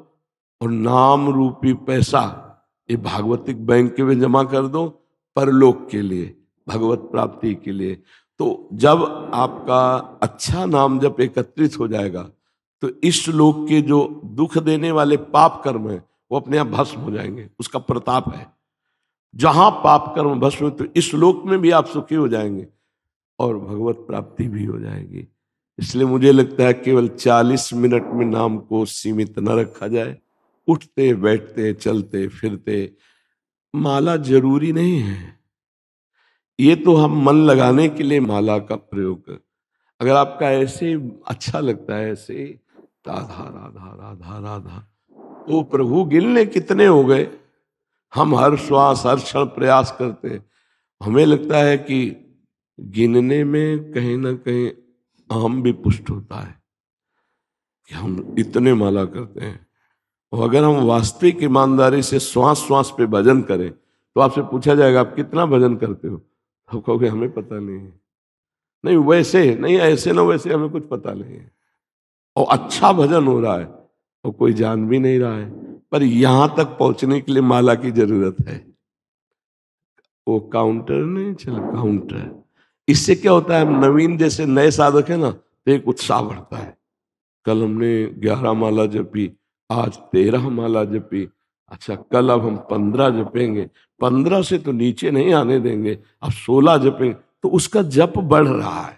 और नाम रूपी पैसा ये भागवतिक बैंक के में जमा कर दो परलोक के लिए भगवत प्राप्ति के लिए तो जब आपका अच्छा नाम जब एकत्रित हो जाएगा तो इस लोक के जो दुख देने वाले पाप कर्म है वो अपने आप भस्म हो जाएंगे उसका प्रताप है जहां पाप कर्म भस्म हो तो इस लोक में भी आप सुखी हो जाएंगे और भगवत प्राप्ति भी हो जाएगी इसलिए मुझे लगता है केवल 40 मिनट में नाम को सीमित न रखा जाए उठते बैठते चलते फिरते माला जरूरी नहीं है ये तो हम मन लगाने के लिए माला का प्रयोग कर अगर आपका ऐसे अच्छा लगता है ऐसे राधा राधा राधा राधा तो प्रभु गिनने कितने हो गए हम हर श्वास हर क्षण प्रयास करते हमें लगता है कि गिनने में कहीं ना कहीं हम भी पुष्ट होता है कि हम इतने माला करते हैं और अगर हम वास्तविक ईमानदारी से श्वास श्वास पे भजन करें तो आपसे पूछा जाएगा आप कितना भजन करते हो तो आप कहोगे हमें पता नहीं है नहीं वैसे नहीं ऐसे ना वैसे हमें कुछ पता नहीं है और अच्छा भजन हो रहा है और कोई जान भी नहीं रहा है पर यहां तक पहुंचने के लिए माला की जरूरत है वो काउंटर नहीं चल काउंटर इससे क्या होता है हम नवीन जैसे नए साधक है ना तो एक उत्साह बढ़ता है कल हमने ग्यारह माला जब भी आज तेरह माला जपी अच्छा कल अब हम पंद्रह जपेंगे पंद्रह से तो नीचे नहीं आने देंगे अब सोलह जपेंगे तो उसका जप बढ़ रहा है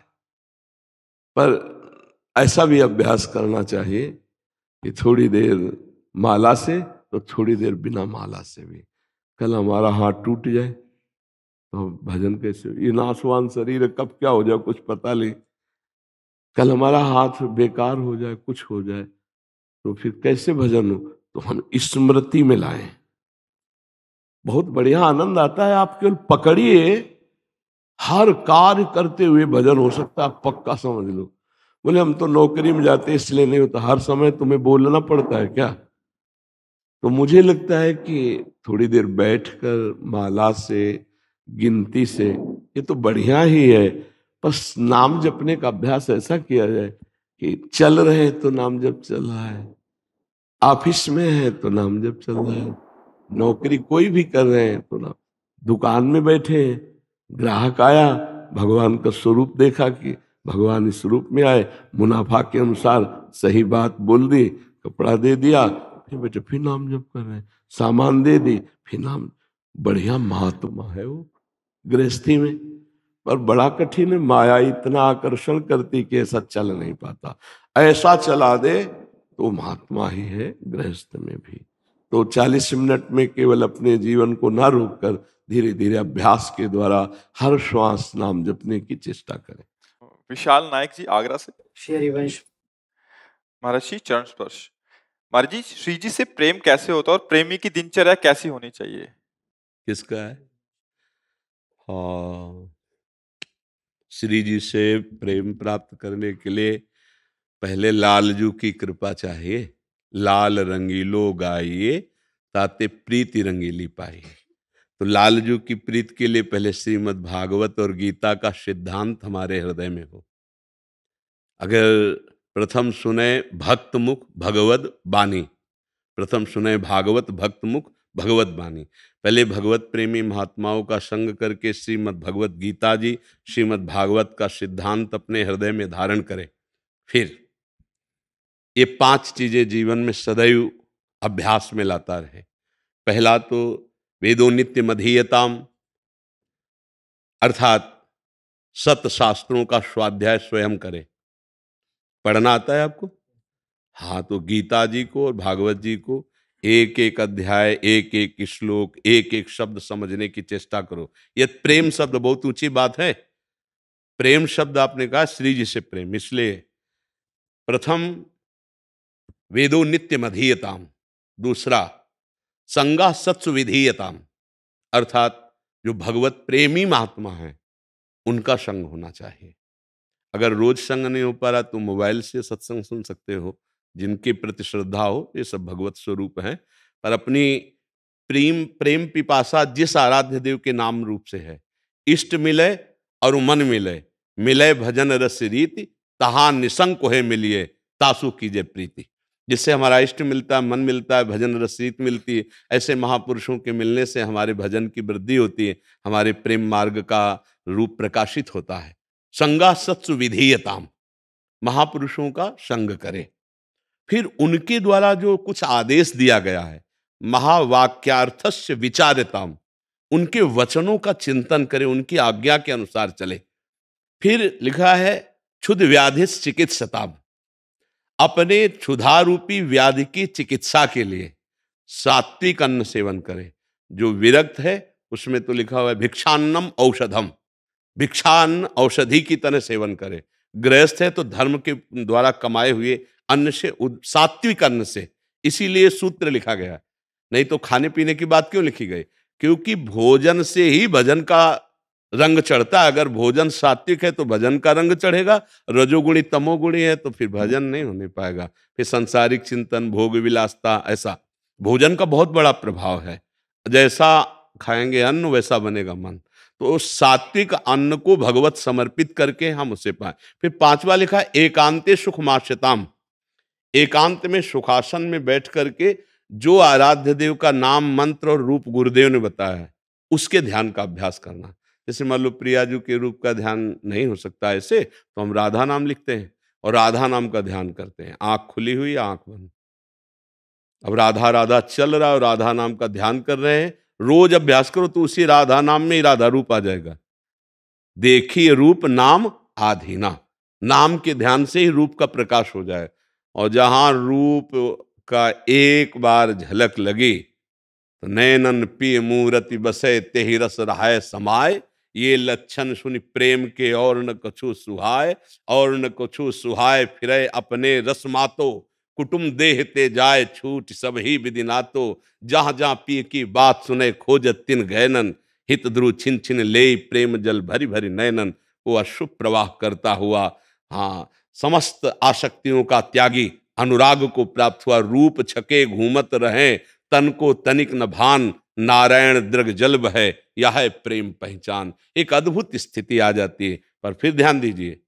पर ऐसा भी अभ्यास करना चाहिए कि थोड़ी देर माला से तो थोड़ी देर बिना माला से भी कल हमारा हाथ टूट जाए तो भजन कैसे ये नाशवान शरीर कब क्या हो जाए कुछ पता नहीं कल हमारा हाथ बेकार हो जाए कुछ हो जाए तो फिर कैसे भजन हो तो हम स्मृति में लाए बहुत बढ़िया आनंद आता है आप केवल पकड़िए हर कार्य करते हुए भजन हो सकता है पक्का समझ लो बोले हम तो नौकरी में जाते इसलिए नहीं होता हर समय तुम्हें बोलना पड़ता है क्या तो मुझे लगता है कि थोड़ी देर बैठकर माला से गिनती से ये तो बढ़िया ही है बस नाम जपने का अभ्यास ऐसा किया जाए कि चल रहे तो नाम जप चल रहा है ऑफिस में है तो नाम जब चल रहा है नौकरी कोई भी कर रहे हैं तो नाम दुकान में बैठे हैं ग्राहक आया भगवान का स्वरूप देखा कि भगवान इस रूप में आए मुनाफा के अनुसार सही बात बोल दी कपड़ा दे दिया फिर बेटे फिर नाम जब कर रहे हैं सामान दे दी फिर नाम बढ़िया महात्मा है वो गृहस्थी में पर बड़ा कठिन है माया इतना आकर्षण करती कि ऐसा चल नहीं पाता ऐसा चला दे तो महात्मा ही है गृहस्थ में भी तो 40 मिनट में केवल अपने जीवन को ना रोककर धीरे धीरे अभ्यास के द्वारा हर श्वास नाम जपने की चेष्टा करें विशाल नायक जी आगरा से महाराज जी चरण स्पर्श महाराज जी श्री जी से प्रेम कैसे होता है और प्रेमी की दिनचर्या कैसी होनी चाहिए किसका है हाँ श्री जी से प्रेम प्राप्त करने के लिए पहले लालजू की कृपा चाहिए लाल रंगीलो गाइए ताते प्रीति रंगीली पाई तो लालजू की प्रीत के लिए पहले श्रीमद् भागवत और गीता का सिद्धांत हमारे हृदय में हो अगर प्रथम सुने भक्त मुख भगवत बानी प्रथम सुने भागवत भक्त मुख भगवत बानी पहले भगवत प्रेमी महात्माओं का संग करके श्रीमद् भगवत गीता जी श्रीमद् भागवत का सिद्धांत अपने हृदय में धारण करें फिर ये पांच चीजें जीवन में सदैव अभ्यास में लाता रहे पहला तो वेदो नित्य मधीयताम अर्थात सत शास्त्रों का स्वाध्याय स्वयं करें पढ़ना आता है आपको हाँ तो गीता जी को और भागवत जी को एक एक अध्याय एक एक श्लोक एक एक शब्द समझने की चेष्टा करो ये प्रेम शब्द बहुत ऊंची बात है प्रेम शब्द आपने कहा श्री जी से प्रेम इसलिए प्रथम वेदो नित्य मधीयताम दूसरा संगा सत्सु विधीयताम अर्थात जो भगवत प्रेमी महात्मा है उनका संग होना चाहिए अगर रोज संग नहीं हो पा रहा तो मोबाइल से सत्संग सुन सकते हो जिनके प्रति श्रद्धा हो ये सब भगवत स्वरूप हैं पर अपनी प्रेम प्रेम पिपासा जिस आराध्य देव के नाम रूप से है इष्ट मिले और मन मिले मिले भजन रस रीति तहा निसंक है मिलिए तासु कीजे प्रीति जिससे हमारा इष्ट मिलता मन मिलता है भजन रसीत मिलती है ऐसे महापुरुषों के मिलने से हमारे भजन की वृद्धि होती है हमारे प्रेम मार्ग का रूप प्रकाशित होता है संगा सत्सु विधेयताम महापुरुषों का संग करें फिर उनके द्वारा जो कुछ आदेश दिया गया है महावाक्यार्थस्य विचारताम उनके वचनों का चिंतन करें उनकी आज्ञा के अनुसार चले फिर लिखा है क्षुद व्याधि चिकित्सताम अपने क्षुधारूपी व्याधि की चिकित्सा के लिए सात्विक अन्न सेवन करें जो विरक्त है उसमें तो लिखा हुआ है भिक्षान्नम औषधम भिक्षान्न औषधि की तरह सेवन करें गृहस्थ है तो धर्म के द्वारा कमाए हुए अन्न से सात्विक अन्न से इसीलिए सूत्र लिखा गया नहीं तो खाने पीने की बात क्यों लिखी गई क्योंकि भोजन से ही भजन का रंग चढ़ता अगर भोजन सात्विक है तो भजन का रंग चढ़ेगा रजोगुणी तमोगुणी है तो फिर भजन नहीं होने पाएगा फिर संसारिक चिंतन भोग विलासता ऐसा भोजन का बहुत बड़ा प्रभाव है जैसा खाएंगे अन्न वैसा बनेगा मन तो उस सात्विक अन्न को भगवत समर्पित करके हम उसे पाए फिर पांचवा लिखा एकांते सुखमाशताम एकांत में सुखासन में बैठ करके जो आराध्य देव का नाम मंत्र और रूप गुरुदेव ने बताया है उसके ध्यान का अभ्यास करना जैसे मान लो प्रियाजू के रूप का ध्यान नहीं हो सकता ऐसे तो हम राधा नाम लिखते हैं और राधा नाम का ध्यान करते हैं आंख खुली हुई आंख बंद अब राधा राधा चल रहा है राधा नाम का ध्यान कर रहे हैं रोज अभ्यास करो तो उसी राधा नाम में ही राधा रूप आ जाएगा देखिए रूप नाम आधीना नाम के ध्यान से ही रूप का प्रकाश हो जाए और जहां रूप का एक बार झलक लगी तो नैनन पी मूरति बसे तेहिरस रस रहाय समाय ये लक्षण सुन प्रेम के और न कछु सुहाय और न कछु सुहाय फिर अपने रस मातो कुटुम देह ते जाए छूट सब ही विदिना तो जहाँ जहाँ पी की बात सुने खोजत तिन गैनन हित ध्रु छिन छिन ले प्रेम जल भरी भरी नयनन वो अशुभ प्रवाह करता हुआ हाँ समस्त आसक्तियों का त्यागी अनुराग को प्राप्त हुआ रूप छके घूमत रहें तन को तनिक न भान नारायण दृग जल्ब है यह है प्रेम पहचान एक अद्भुत स्थिति आ जाती है पर फिर ध्यान दीजिए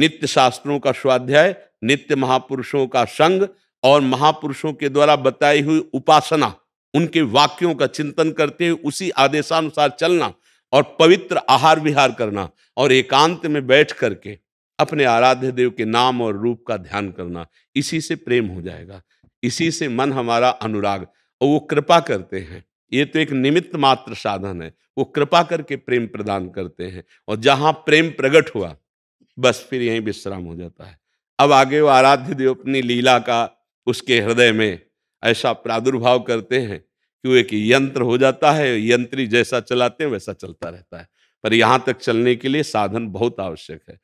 नित्य शास्त्रों का स्वाध्याय नित्य महापुरुषों का संग और महापुरुषों के द्वारा बताई हुई उपासना उनके वाक्यों का चिंतन करते हुए उसी आदेशानुसार चलना और पवित्र आहार विहार करना और एकांत में बैठ करके अपने आराध्य देव के नाम और रूप का ध्यान करना इसी से प्रेम हो जाएगा इसी से मन हमारा अनुराग और वो कृपा करते हैं ये तो एक निमित्त मात्र साधन है वो कृपा करके प्रेम प्रदान करते हैं और जहाँ प्रेम प्रकट हुआ बस फिर यहीं विश्राम हो जाता है अब आगे वो आराध्य देव अपनी लीला का उसके हृदय में ऐसा प्रादुर्भाव करते हैं कि वो एक यंत्र हो जाता है यंत्री जैसा चलाते हैं वैसा चलता रहता है पर यहाँ तक चलने के लिए साधन बहुत आवश्यक है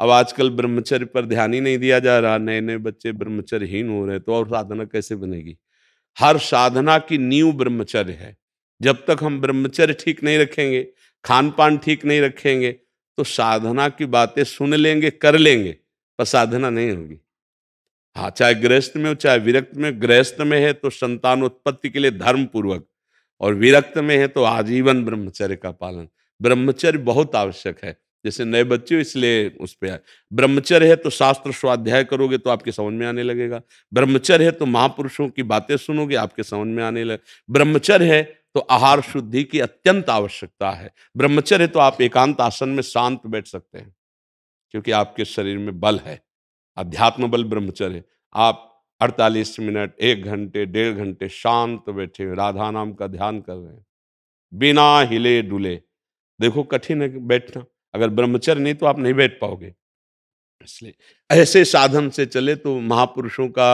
अब आजकल ब्रह्मचर्य पर ध्यान ही नहीं दिया जा रहा नए नए बच्चे ब्रह्मचर्यहीन हो रहे तो और साधना कैसे बनेगी हर साधना की नीव ब्रह्मचर्य है जब तक हम ब्रह्मचर्य ठीक नहीं रखेंगे खान पान ठीक नहीं रखेंगे तो साधना की बातें सुन लेंगे कर लेंगे पर साधना नहीं होगी हाँ चाहे गृहस्थ में हो चाहे विरक्त में गृहस्थ में है तो संतान उत्पत्ति के लिए धर्म पूर्वक और विरक्त में है तो आजीवन ब्रह्मचर्य का पालन ब्रह्मचर्य बहुत आवश्यक है जैसे नए बच्चे हो इसलिए उस पर आए ब्रह्मचर्य है तो शास्त्र स्वाध्याय करोगे तो आपके समझ में आने लगेगा ब्रह्मचर्य है तो महापुरुषों की बातें सुनोगे आपके समझ में आने लगे ब्रह्मचर्य है तो आहार शुद्धि की अत्यंत आवश्यकता है ब्रह्मचर्य तो आप एकांत आसन में शांत बैठ सकते हैं क्योंकि आपके शरीर में बल है अध्यात्म बल ब्रह्मचर्य आप 48 मिनट एक घंटे डेढ़ घंटे शांत बैठे राधा नाम का ध्यान कर रहे हैं बिना हिले डुले देखो कठिन है बैठना अगर ब्रह्मचर्य नहीं तो आप नहीं बैठ पाओगे इसलिए ऐसे साधन से चले तो महापुरुषों का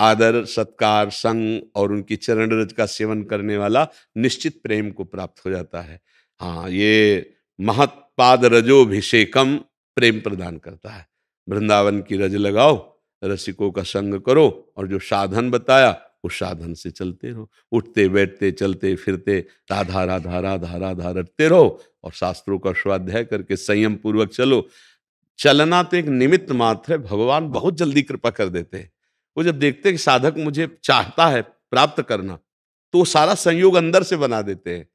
आदर सत्कार संग और उनकी चरण रज का सेवन करने वाला निश्चित प्रेम को प्राप्त हो जाता है हाँ ये महत्पाद रजोभिषेकम प्रेम प्रदान करता है वृंदावन की रज लगाओ रसिकों का संग करो और जो साधन बताया उस साधन से चलते रहो उठते बैठते चलते फिरते राधा राधा राधा राधा रटते रहो और शास्त्रों का स्वाध्याय करके संयम पूर्वक चलो चलना तो एक निमित्त मात्र है भगवान बहुत जल्दी कृपा कर देते हैं वो जब देखते हैं कि साधक मुझे चाहता है प्राप्त करना तो वो सारा संयोग अंदर से बना देते हैं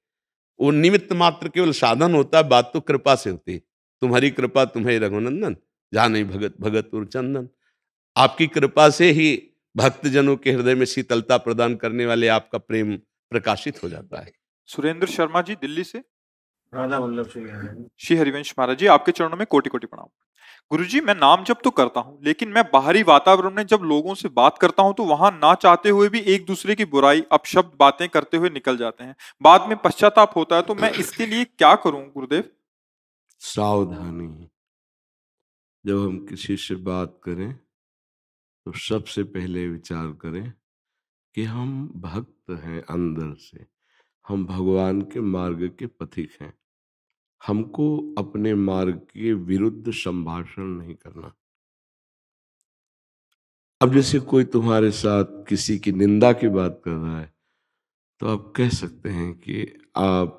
वो निमित्त मात्र केवल साधन होता है बात तो कृपा से होती है तुम्हारी कृपा तुम्हें रघुनंदन जहाँ नहीं भगत भगत और चंदन आपकी कृपा से ही भक्तजनों के हृदय में शीतलता प्रदान करने वाले आपका प्रेम प्रकाशित हो जाता है सुरेंद्र शर्मा जी दिल्ली से राधा वल्लभ सिंह श्री हरिवंश महाराज जी आपके चरणों में कोटि कोटि प्रणाम गुरु जी मैं नाम जब तो करता हूँ लेकिन मैं बाहरी वातावरण में जब लोगों से बात करता हूँ तो वहां ना चाहते हुए भी एक दूसरे की बुराई अपशब्द बातें करते हुए निकल जाते हैं बाद में पश्चाताप होता है तो मैं इसके लिए क्या करूं गुरुदेव सावधानी जब हम किसी से बात करें तो सबसे पहले विचार करें कि हम भक्त हैं अंदर से हम भगवान के मार्ग के पथिक हैं हमको अपने मार्ग के विरुद्ध संभाषण नहीं करना अब जैसे कोई तुम्हारे साथ किसी की निंदा की बात कर रहा है तो आप कह सकते हैं कि आप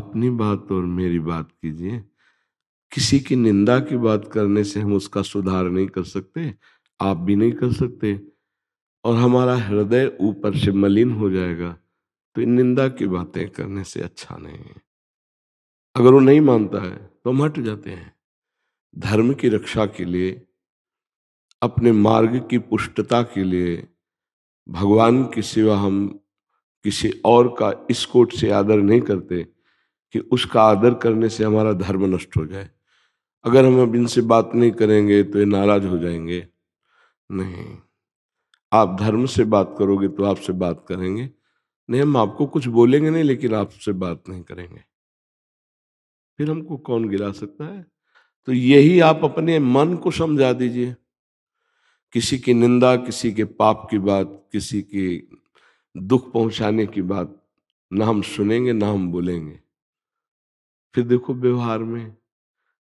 अपनी बात और मेरी बात कीजिए किसी की निंदा की बात करने से हम उसका सुधार नहीं कर सकते आप भी नहीं कर सकते और हमारा हृदय ऊपर से मलिन हो जाएगा तो इन निंदा की बातें करने से अच्छा नहीं है अगर वो नहीं मानता है तो हम हट जाते हैं धर्म की रक्षा के लिए अपने मार्ग की पुष्टता के लिए भगवान के सिवा हम किसी और का इस कोट से आदर नहीं करते कि उसका आदर करने से हमारा धर्म नष्ट हो जाए अगर हम अब इनसे बात नहीं करेंगे तो ये नाराज हो जाएंगे नहीं आप धर्म से बात करोगे तो आपसे बात करेंगे नहीं हम आपको कुछ बोलेंगे नहीं लेकिन आपसे बात नहीं करेंगे फिर हमको कौन गिरा सकता है तो यही आप अपने मन को समझा दीजिए किसी की निंदा किसी के पाप की बात किसी के दुख पहुंचाने की बात ना हम सुनेंगे ना हम बोलेंगे फिर देखो व्यवहार में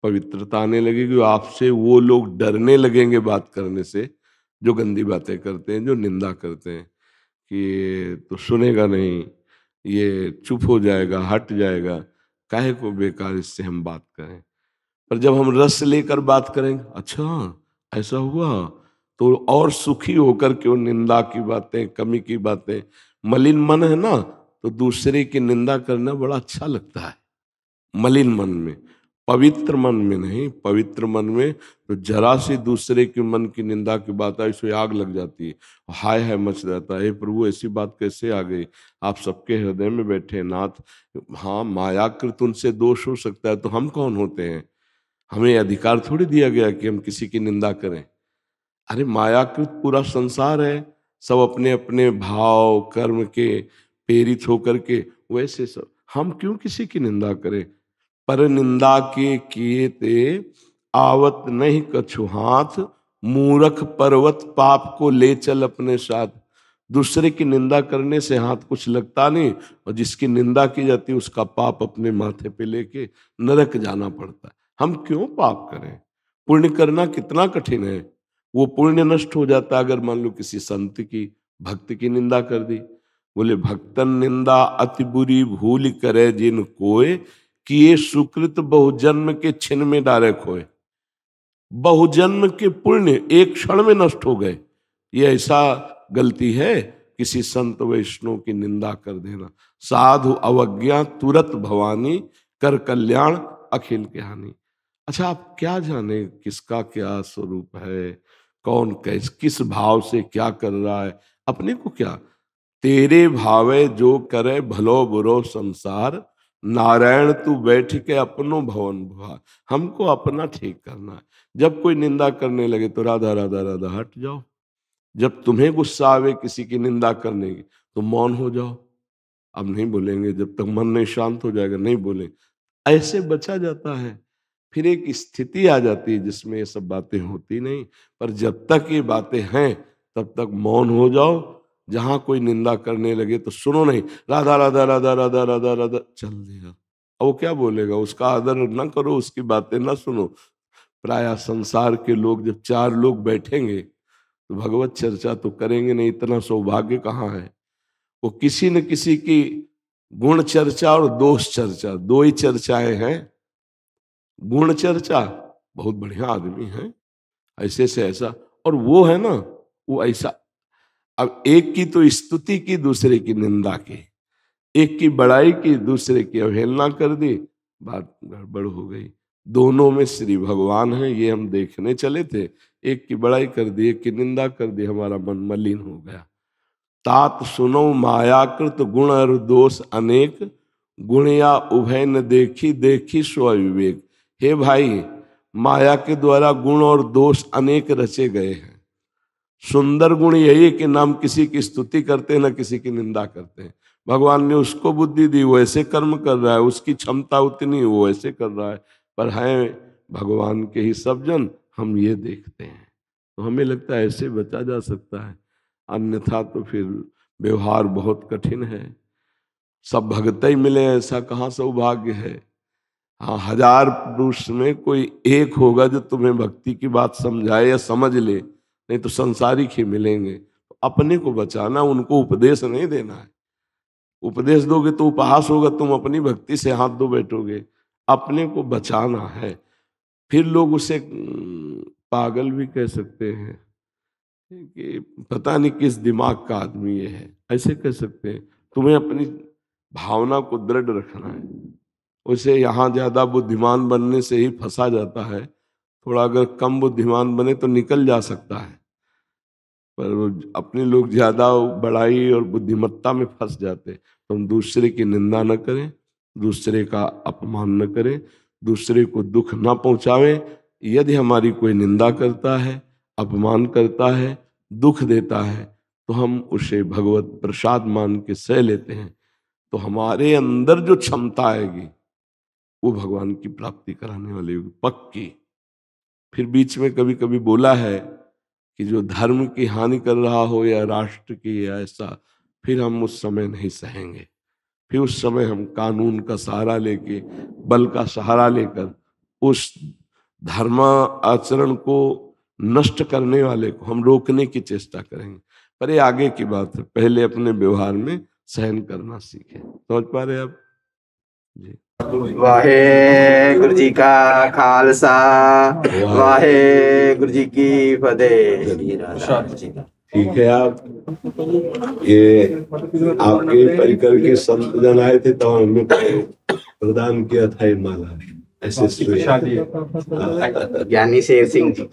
पवित्रता आने लगेगी आपसे वो लोग डरने लगेंगे बात करने से जो गंदी बातें करते हैं जो निंदा करते हैं कि तो सुनेगा नहीं ये चुप हो जाएगा हट जाएगा काहे को बेकार इससे हम बात करें पर जब हम रस लेकर बात करें अच्छा ऐसा हुआ तो और सुखी होकर के वो निंदा की बातें कमी की बातें मलिन मन है ना तो दूसरे की निंदा करना बड़ा अच्छा लगता है मलिन मन में पवित्र मन में नहीं पवित्र मन में तो जरा से दूसरे के मन की निंदा की बात आई उसमें आग लग जाती है हाय हाय मच जाता है प्रभु ऐसी बात कैसे आ गई आप सबके हृदय में बैठे नाथ हाँ मायाकृत उनसे दोष हो सकता है तो हम कौन होते हैं हमें अधिकार थोड़ी दिया गया कि हम किसी की निंदा करें अरे मायाकृत पूरा संसार है सब अपने अपने भाव कर्म के प्रेरित होकर के वैसे सब हम क्यों किसी की निंदा करें पर निंदा के किए ते आवत नहीं कछु हाथ मूरख पर्वत पाप को ले चल अपने साथ दूसरे की निंदा करने से हाथ कुछ लगता नहीं और जिसकी निंदा की जाती उसका पाप अपने माथे पे लेके नरक जाना पड़ता है हम क्यों पाप करें पुण्य करना कितना कठिन है वो पुण्य नष्ट हो जाता अगर मान लो किसी संत की भक्त की निंदा कर दी बोले भक्तन निंदा अति बुरी भूल करे जिन कोय कि ये सुकृत बहुजन्म के छिन्न में डायरेक्ट हो बहुजन्म के पुण्य एक क्षण में नष्ट हो गए ये ऐसा गलती है किसी संत वैष्णव की निंदा कर देना साधु अवज्ञा तुरंत भवानी कर कल्याण अखिल के हानि अच्छा आप क्या जाने किसका क्या स्वरूप है कौन कैस किस भाव से क्या कर रहा है अपने को क्या तेरे भावे जो करे भलो बुरो संसार नारायण तू बैठ के अपनो भवन भवा हमको अपना ठीक करना है जब कोई निंदा करने लगे तो राधा राधा राधा हट जाओ जब तुम्हें गुस्सा आवे किसी की निंदा करने की तो मौन हो जाओ अब नहीं बोलेंगे जब तक मन नहीं शांत हो जाएगा नहीं बोले ऐसे बचा जाता है फिर एक स्थिति आ जाती है जिसमें ये सब बातें होती नहीं पर जब तक ये बातें हैं तब तक मौन हो जाओ जहां कोई निंदा करने लगे तो सुनो नहीं राधा राधा राधा राधा राधा राधा चल दिया अब वो क्या बोलेगा उसका आदर ना करो उसकी बातें ना सुनो प्राय संसार के लोग जब चार लोग बैठेंगे तो भगवत चर्चा तो करेंगे नहीं इतना सौभाग्य कहाँ है वो किसी न किसी की गुण चर्चा और दोष चर्चा दो ही चर्चाएं हैं गुण चर्चा बहुत बढ़िया आदमी है ऐसे से ऐसा और वो है ना वो ऐसा अब एक की तो स्तुति की दूसरे की निंदा की एक की बड़ाई की दूसरे की अवहेलना कर दी बात गड़बड़ हो गई दोनों में श्री भगवान है ये हम देखने चले थे एक की बड़ाई कर दी एक की निंदा कर दी हमारा मन मलिन हो गया तात सुनो मायाकृत गुण और दोष अनेक गुण या उभय न देखी देखी विवेक हे भाई माया के द्वारा गुण और दोष अनेक रचे गए हैं सुंदर गुण यही कि नाम किसी की स्तुति करते हैं ना किसी की निंदा करते हैं भगवान ने उसको बुद्धि दी वो ऐसे कर्म कर रहा है उसकी क्षमता उतनी वो ऐसे कर रहा है पर है भगवान के ही सब जन हम ये देखते हैं तो हमें लगता है ऐसे बचा जा सकता है अन्यथा तो फिर व्यवहार बहुत कठिन है सब भगत ही मिले ऐसा कहाँ सौभाग्य है हाँ हजार पुरुष में कोई एक होगा जो तुम्हें भक्ति की बात समझाए या समझ ले नहीं तो संसारिक ही मिलेंगे अपने को बचाना उनको उपदेश नहीं देना है उपदेश दोगे तो उपहास होगा तुम अपनी भक्ति से हाथ धो बैठोगे अपने को बचाना है फिर लोग उसे पागल भी कह सकते हैं कि पता नहीं किस दिमाग का आदमी ये है ऐसे कह सकते हैं तुम्हें अपनी भावना को दृढ़ रखना है उसे यहाँ ज़्यादा बुद्धिमान बनने से ही फंसा जाता है थोड़ा अगर कम बुद्धिमान बने तो निकल जा सकता है पर वो अपने लोग ज़्यादा बड़ाई और बुद्धिमत्ता में फंस जाते तो हम दूसरे की निंदा न करें दूसरे का अपमान न करें दूसरे को दुख ना पहुँचावें यदि हमारी कोई निंदा करता है अपमान करता है दुख देता है तो हम उसे भगवत प्रसाद मान के सह लेते हैं तो हमारे अंदर जो क्षमता आएगी वो भगवान की प्राप्ति कराने वाली होगी पक्की फिर बीच में कभी कभी बोला है कि जो धर्म की हानि कर रहा हो या राष्ट्र की या ऐसा फिर हम उस समय नहीं सहेंगे फिर उस समय हम कानून का सहारा लेके बल का सहारा लेकर उस धर्मा आचरण को नष्ट करने वाले को हम रोकने की चेष्टा करेंगे पर ये आगे की बात है पहले अपने व्यवहार में सहन करना सीखे समझ पा रहे आप जी वाहे गुरु जी का खालसा वाहे गुरु जी की फतेह ठीक है आप ये आपके परिकर के संत जन आए थे तो हमने प्रदान किया था ये माला ज्ञानी शेर सिंह जी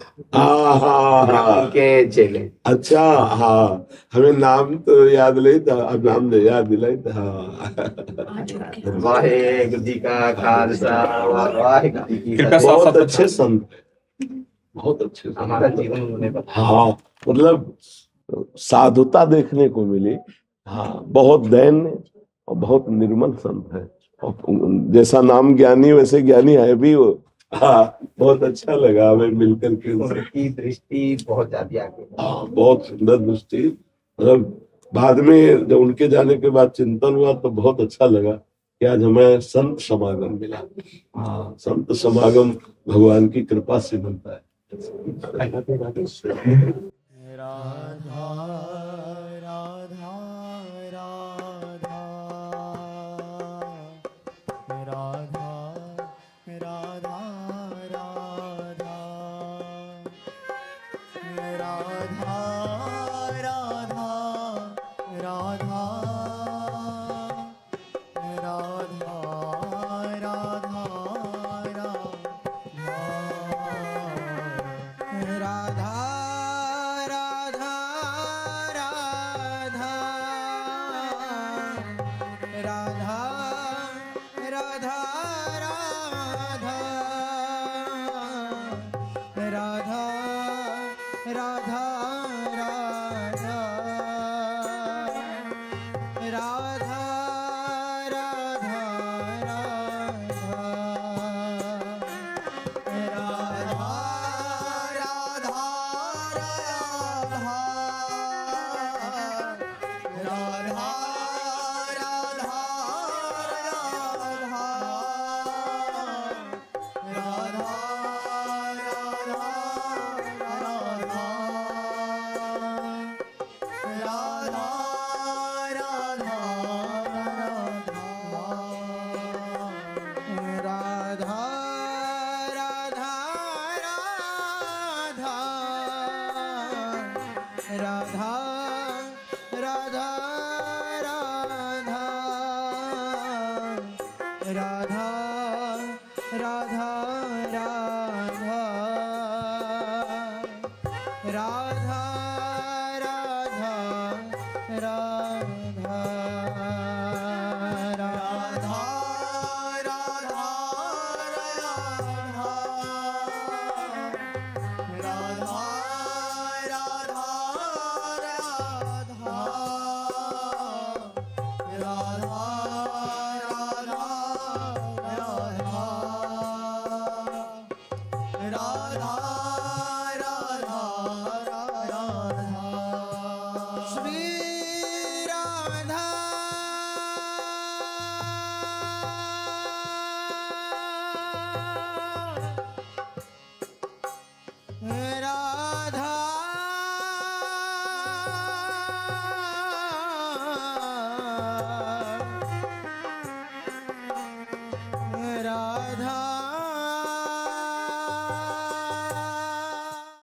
के चेले अच्छा हाँ हमें नाम तो याद नहीं था अब नाम नहीं याद दिलाई था वाहे जी का खालसा वाहे जी की बहुत अच्छे संत बहुत अच्छे हमारा जीवन हाँ मतलब साधुता देखने को मिली हाँ बहुत दैन और बहुत निर्मल संत है जैसा नाम ज्ञानी वैसे ज्ञानी है भी वो हाँ बहुत अच्छा लगा हमें मिलकर के उनकी दृष्टि बहुत ज्यादा आगे हाँ, बहुत सुंदर दृष्टि मतलब बाद में जब उनके जाने के बाद चिंतन हुआ तो बहुत अच्छा लगा कि आज हमें संत समागम मिला हाँ संत समागम भगवान की कृपा से मिलता है राधा